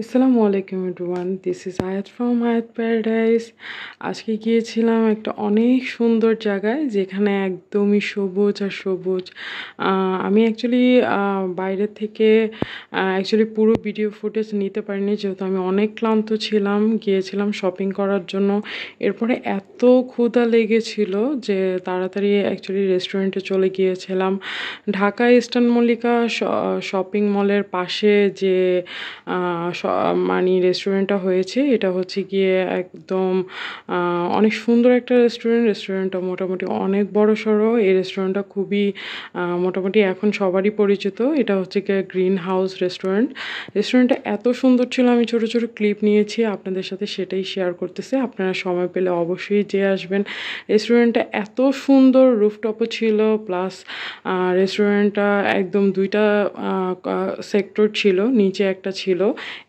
আসসালামু আলাইকুম everyone this is Ayat from Ayat paradise আজকে গিয়েছিলাম একটা অনেক সুন্দর জায়গায় যেখানে একদমই সবুজ আর সবুজ আমি অ্যাকচুয়ালি বাইরে থেকে অ্যাকচুয়ালি পুরো ভিডিও ফুটেজ নিতে পারিনি যেহেতু আমি অনেক ক্লান্ত ছিলাম গিয়েছিলাম শপিং করার জন্য এরপরে এত ক্ষুধা লেগেছিল যে তাড়াতাড়ি অ্যাকচুয়ালি রেস্টুরেন্টে চলে গিয়েছিলাম ঢাকা ইস্টার্ন মল্লিকা শপিং মলের পাশে যে মানি রেস্টুরেন্টটা হয়েছে এটা হচ্ছে গিয়ে একদম অনেক সুন্দর একটা রেস্টুরেন্ট রেস্টুরেন্টটা মোটামুটি অনেক বড় সড়ো এই রেস্টুরেন্টটা খুবই মোটামুটি এখন সবারই পরিচিত এটা হচ্ছে গিয়ে গ্রিন হাউস রেস্টুরেন্ট রেস্টুরেন্টটা এত সুন্দর ছিল আমি ছোট ছোট ক্লিপ নিয়েছি আপনাদের সাথে সেটাই শেয়ার করতেছে আপনারা সময় পেলে অবশ্যই যেয়ে আসবেন রেস্টুরেন্টটা এত সুন্দর রুফটপও ছিল প্লাস রেস্টুরেন্টটা একদম দুইটা সেক্টর ছিল নিচে একটা ছিল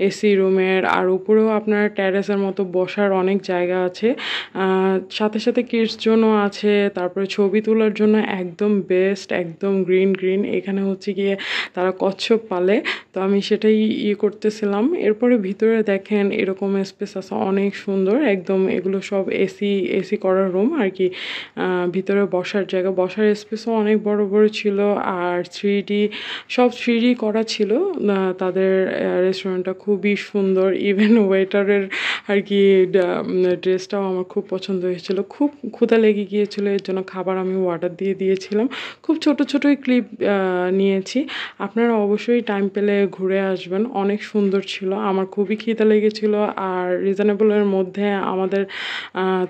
এসি রুমের আর উপরেও আপনার ট্যারেসের মতো বসার অনেক জায়গা আছে সাথে সাথে কিডস জন্য আছে তারপরে ছবি তোলার জন্য একদম বেস্ট একদম গ্রিন গ্রিন এখানে হচ্ছে গিয়ে তারা কচ্ছপ পালে তো আমি সেটাই ইয়ে করতেছিলাম এরপরে ভিতরে দেখেন এরকম স্পেস আছে অনেক সুন্দর একদম এগুলো সব এসি এসি করার রুম আর কি ভিতরে বসার জায়গা বসার স্পেসও অনেক বড় বড় ছিল আর থ্রি সব থ্রি করা ছিল তাদের রেস্টুরেন্টটা খুব খুবই সুন্দর ইভেন ওয়েটারের আর কি ড্রেসটাও আমার খুব পছন্দ হয়েছিল খুব ক্ষুধা লেগে গিয়েছিল এর জন্য খাবার আমি অর্ডার দিয়ে দিয়েছিলাম খুব ছোট ছোটোই ক্লিপ নিয়েছি আপনারা অবশ্যই টাইম পেলে ঘুরে আসবেন অনেক সুন্দর ছিল আমার খুবই খিদা লেগেছিলো আর রিজনেবলের মধ্যে আমাদের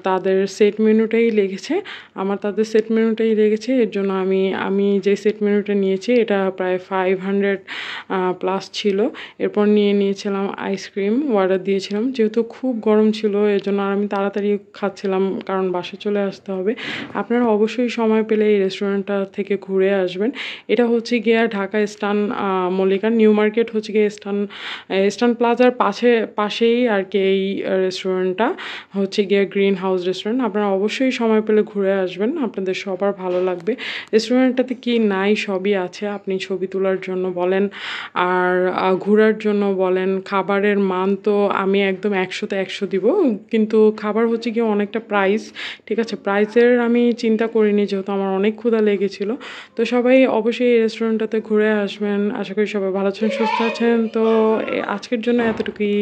তাদের সেট মেনুটাই লেগেছে আমার তাদের সেট মেনুটাই লেগেছে এর জন্য আমি আমি যে সেট মেনুটা নিয়েছি এটা প্রায় ফাইভ হান্ড্রেড প্লাস ছিল এরপর নিয়ে নিয়েছিলাম খাচ্ছিলাম আইসক্রিম অর্ডার দিয়েছিলাম যেহেতু খুব গরম ছিল এর জন্য আর আমি তাড়াতাড়ি খাচ্ছিলাম কারণ বাসে চলে আসতে হবে আপনারা অবশ্যই সময় পেলে এই রেস্টুরেন্টটা থেকে ঘুরে আসবেন এটা হচ্ছে গিয়া ঢাকা স্টান মল্লিকা নিউ মার্কেট হচ্ছে গিয়ে স্টান স্টান প্লাজার পাশে পাশেই আর কি এই রেস্টুরেন্টটা হচ্ছে গিয়া গ্রিন হাউস রেস্টুরেন্ট আপনারা অবশ্যই সময় পেলে ঘুরে আসবেন আপনাদের সবার ভালো লাগবে রেস্টুরেন্টটাতে কি নাই সবই আছে আপনি ছবি তোলার জন্য বলেন আর ঘোরার জন্য বলেন খাবারের মান তো আমি একদম একশোতে একশো দিব কিন্তু খাবার হচ্ছে গিয়ে অনেকটা প্রাইস ঠিক আছে প্রাইসের আমি চিন্তা করিনি যেহেতু আমার অনেক ক্ষুধা লেগেছিল তো সবাই অবশ্যই এই রেস্টুরেন্টটাতে ঘুরে আসবেন আশা করি সবাই ভালো আছেন সুস্থ আছেন তো আজকের জন্য এতটুকুই